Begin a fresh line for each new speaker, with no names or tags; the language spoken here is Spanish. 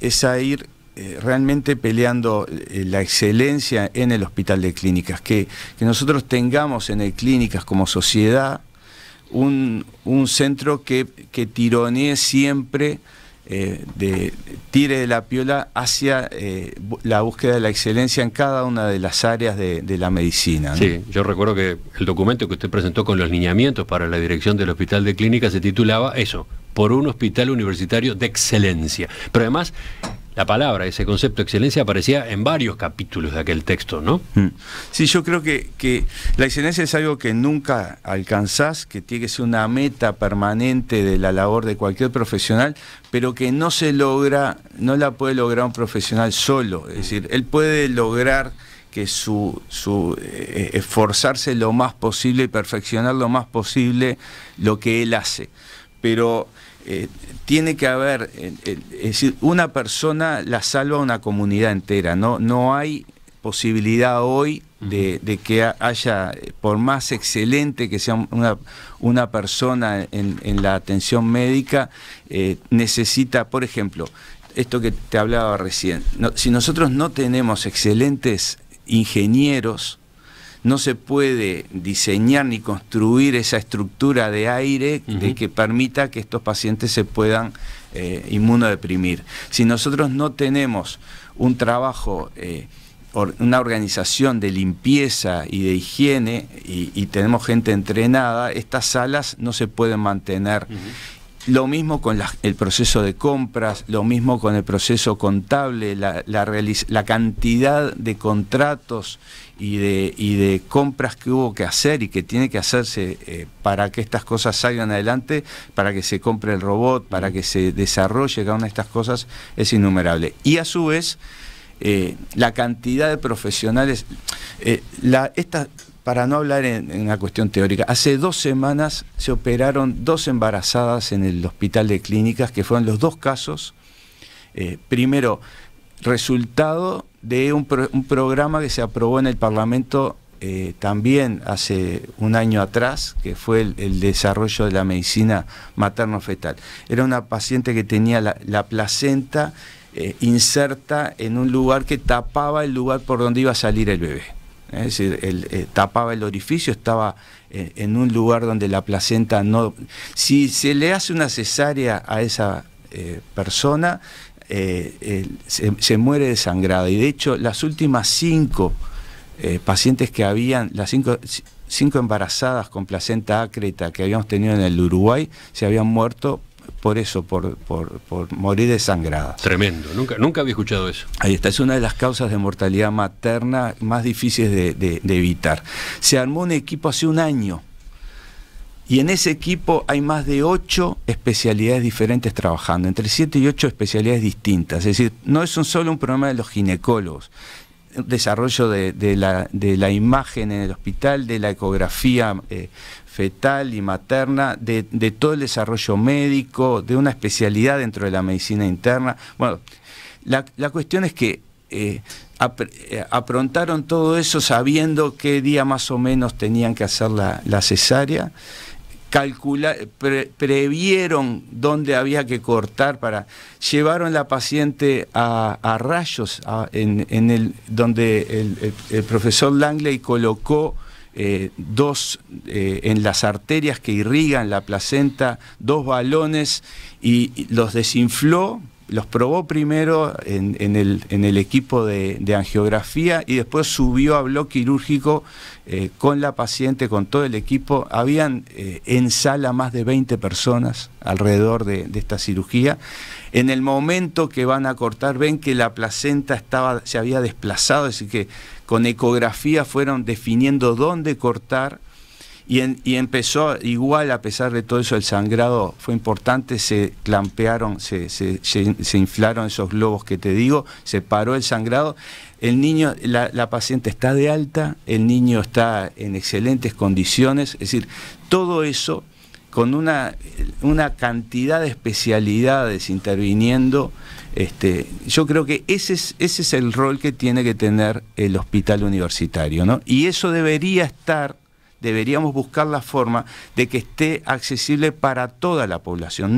es a ir eh, realmente peleando eh, la excelencia en el hospital de clínicas, que, que nosotros tengamos en el clínicas como sociedad un, centro que, que, tironee siempre, eh, de, tire de la piola hacia la búsqueda de la excelencia en cada una de las áreas de, la medicina. Sí, yo recuerdo que el documento que usted presentó con los lineamientos para la dirección del hospital de clínicas se titulaba eso, por un hospital universitario de excelencia. Pero además, la palabra, ese concepto de excelencia aparecía en varios capítulos de aquel texto, ¿no? Mm. Sí, yo creo que, que, la excelencia es algo que nunca alcanzás, que tiene que ser una meta permanente de la labor de cualquier profesional, pero que no se logra, no la puede lograr un profesional solo. Es decir, él puede lograr que su, su eh, esforzarse lo más posible y perfeccionar lo más posible lo que él hace. Pero eh, tiene que haber, eh, eh, es decir, una persona la salva una comunidad entera, no, hay posibilidad hoy de, que haya, por más excelente que sea una, persona en, la atención médica, necesita, por ejemplo, esto que te hablaba recién, si nosotros no tenemos excelentes ingenieros, no se puede diseñar ni construir esa estructura de aire de que permita que estos pacientes se puedan eh, inmunodeprimir. Si nosotros no tenemos un trabajo, eh, una organización de limpieza y de higiene y, tenemos gente entrenada, estas salas no se pueden mantener. Lo mismo con el proceso de compras, lo mismo con el proceso contable, la, cantidad de contratos y de, compras que hubo que hacer y que tiene que hacerse eh, para que estas cosas salgan adelante, para que se compre el robot, para que se desarrolle cada una de estas cosas, es innumerable. Y a su vez, eh, la cantidad de profesionales, eh, para no hablar en, una cuestión teórica, hace dos semanas se operaron dos embarazadas en el hospital de clínicas, que fueron los dos casos. Eh, primero, resultado de un, programa que se aprobó en el Parlamento eh, también hace un año atrás, que fue el, desarrollo de la medicina materno-fetal. Era una paciente que tenía la, placenta eh, inserta en un lugar que tapaba el lugar por donde iba a salir el bebé. Es decir, el, eh, tapaba el orificio, estaba eh, en un lugar donde la placenta no... Si se le hace una cesárea a esa eh, persona, se, se, muere desangrada. Y de hecho, las últimas cinco pacientes que habían, las cinco, cinco embarazadas con placenta acreta que habíamos tenido en el Uruguay, se habían muerto por eso, por, por, por morir desangrada. Tremendo, nunca, nunca había escuchado eso. Ahí está, es una de las causas de mortalidad materna más difíciles de, evitar. Se armó un equipo hace un año y en ese equipo hay más de ocho especialidades diferentes trabajando, entre siete y ocho especialidades distintas. Es decir, no es un solo un problema de los ginecólogos, desarrollo de, la, imagen en el hospital, de la ecografía eh, fetal y materna, de, todo el desarrollo médico, de una especialidad dentro de la medicina interna. Bueno, la, cuestión es que eh, eh, aprontaron todo eso sabiendo qué día más o menos tenían que hacer la, la cesárea calcula, previeron dónde había que cortar para llevaron la paciente a, rayos en, el donde el, profesor Langley colocó eh, dos eh, en las arterias que irrigan la placenta dos balones y los desinfló los probó primero en, el, equipo de, angiografía y después subió a bloque quirúrgico eh, con la paciente, con todo el equipo. Habían eh, en sala más de 20 personas alrededor de, esta cirugía. En el momento que van a cortar, ven que la placenta estaba, se había desplazado, decir, que con ecografía fueron definiendo dónde cortar y, empezó igual, a pesar de todo eso, el sangrado fue importante, se clampearon, se, se, inflaron esos globos que te digo, se paró el sangrado. El niño, la, la, paciente está de alta, el niño está en excelentes condiciones, es decir, todo eso con una, una cantidad de especialidades interviniendo, este, yo creo que ese es, ese es el rol que tiene que tener el hospital universitario, ¿no? Y eso debería estar deberíamos buscar la forma de que esté accesible para toda la población,